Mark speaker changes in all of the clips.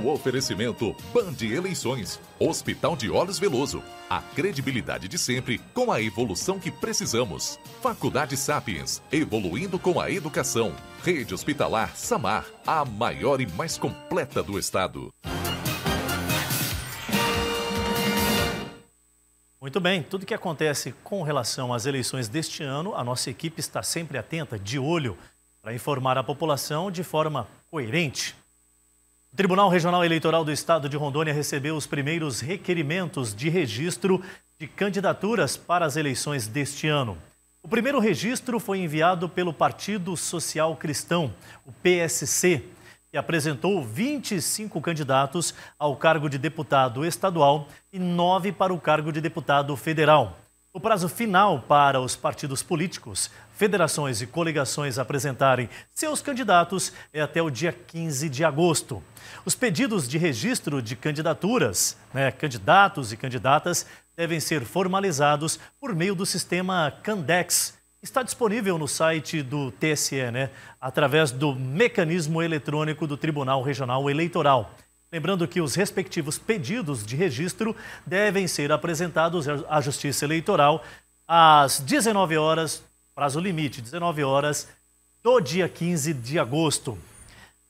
Speaker 1: No oferecimento Band Eleições, Hospital de Olhos Veloso, a credibilidade de sempre com a evolução que precisamos. Faculdade Sapiens, evoluindo com a educação. Rede Hospitalar Samar, a maior e mais completa do estado.
Speaker 2: Muito bem, tudo que acontece com relação às eleições deste ano, a nossa equipe está sempre atenta, de olho, para informar a população de forma coerente. O Tribunal Regional Eleitoral do Estado de Rondônia recebeu os primeiros requerimentos de registro de candidaturas para as eleições deste ano. O primeiro registro foi enviado pelo Partido Social Cristão, o PSC, que apresentou 25 candidatos ao cargo de deputado estadual e nove para o cargo de deputado federal. O prazo final para os partidos políticos, federações e coligações apresentarem seus candidatos é até o dia 15 de agosto. Os pedidos de registro de candidaturas, né, candidatos e candidatas, devem ser formalizados por meio do sistema Candex. Está disponível no site do TSE, né, através do mecanismo eletrônico do Tribunal Regional Eleitoral. Lembrando que os respectivos pedidos de registro devem ser apresentados à Justiça Eleitoral às 19 horas, prazo limite, 19 horas do dia 15 de agosto.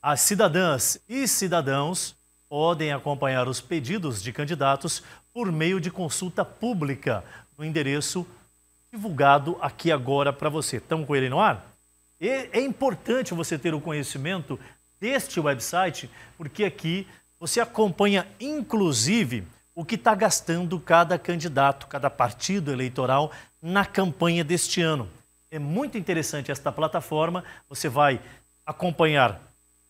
Speaker 2: As cidadãs e cidadãos podem acompanhar os pedidos de candidatos por meio de consulta pública no endereço divulgado aqui agora para você. Estamos com ele no ar? é importante você ter o conhecimento deste website, porque aqui você acompanha, inclusive, o que está gastando cada candidato, cada partido eleitoral na campanha deste ano. É muito interessante esta plataforma. Você vai acompanhar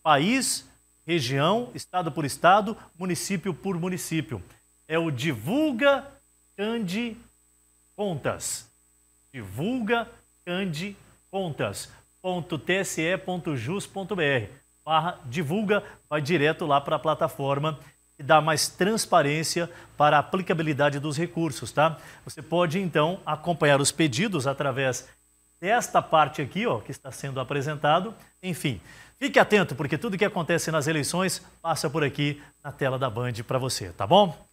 Speaker 2: país, região, estado por estado, município por município. É o Divulga Cande Contas. Divulga Contas. .tse.jus.br barra divulga, vai direto lá para a plataforma e dá mais transparência para a aplicabilidade dos recursos, tá? Você pode, então, acompanhar os pedidos através desta parte aqui, ó, que está sendo apresentado. Enfim, fique atento, porque tudo que acontece nas eleições passa por aqui na tela da Band para você, tá bom?